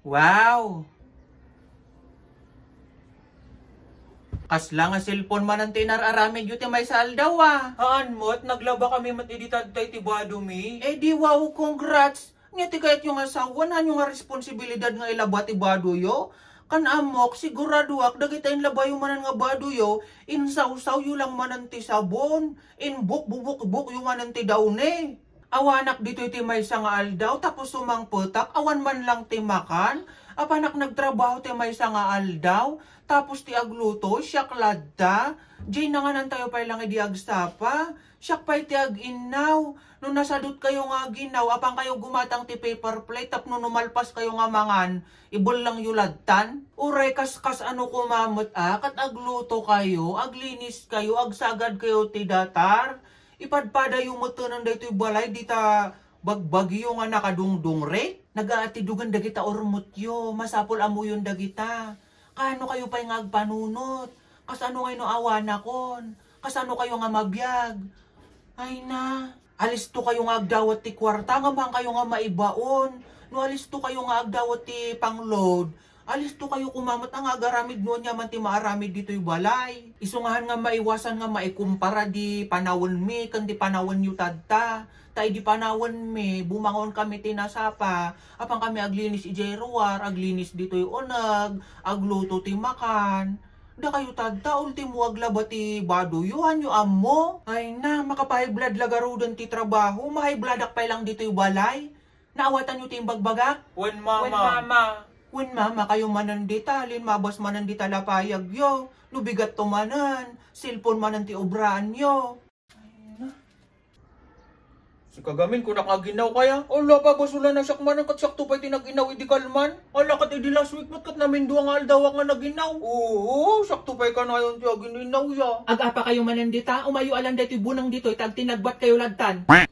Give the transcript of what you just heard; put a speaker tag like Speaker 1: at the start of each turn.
Speaker 1: Wow! Kaslang ang cellphone man ang tinararami dito may sal daw ah. Haan mo't naglaba kami matiditad tay tibado mi. Eh di wow, congrats! Nga ti kahit yung asawa na yung responsibilidad nga ilaba tibado yo. Kan amok, sigurado ak, dagitay labay yung manan nga bado yo, insaw-saw yung lang manan ti sabon, inbuk-bubuk-buk yung manan ti daon eh awanak dito ti may sangaal daw, tapos sumangputak, awan man lang ti timakan, apanak nagtrabaho ti may sangaal daw, tapos ti agluto, siyak ladda, jay na nga tayo pa lang idi agsapa, siyak pa ti aginaw, no nasadot kayo nga ginaw, apang kayo gumatang ti paper plate, tap nung numalpas kayo nga mangan, ibol lang yuladtan, uray kaskas ano kumamot ah, kat agluto kayo, aglinis kayo, agsagad kayo ti datar, Ipadpada yung matanan dito balay dita bagbagyo nga nakadungdung re. Nagaatidugan dagita ormutyo, masapol amo yun dagita. Kano kayo pa'y ngagpanunot? Kasano ngayon awan akon? Kasano kayo nga mabiyag? Ay na, alis to kayo nga agdawat ti kwarta, nga bang kayo nga maibaon? No alis to kayo nga agdawat ti pangload, Alis to kayo kumamat ang agaramid no niya man ti maaramid dito'y balay. Isungahan nga maiwasan nga maikumpara di panawon me, kan di panawon yu tadta. Tay di panawon me, bumangon kami tinasapa. Apang kami aglinis ijay ruwar, aglinis dito'y onag, agluto ti makan da kayo tagta ultimo aglaba ti bado yuhan yu ammo ay na makapahiblad lagaro ti trabaho mahibladak pa lang dito yu balay naawatan yu ti bagbaga wen mama wen mama When mama kayo manandita, lin mabas manandita lapayag yo, lubigat tumanan, silpon mananti obraan yo. Si kagamin ko nakaginaw kaya, ala pa basula na sakman manan kat pa'y tupay tinaginaw idi kalman. Ala kat idi last week mat kat namin duwa nga aldawa nga naginaw. Oo, sakto pa'y ka na yon tiya gininaw ya. Aga pa kayo manandita, umayo alan dati bunang dito, itag tinagbat kayo lagtan.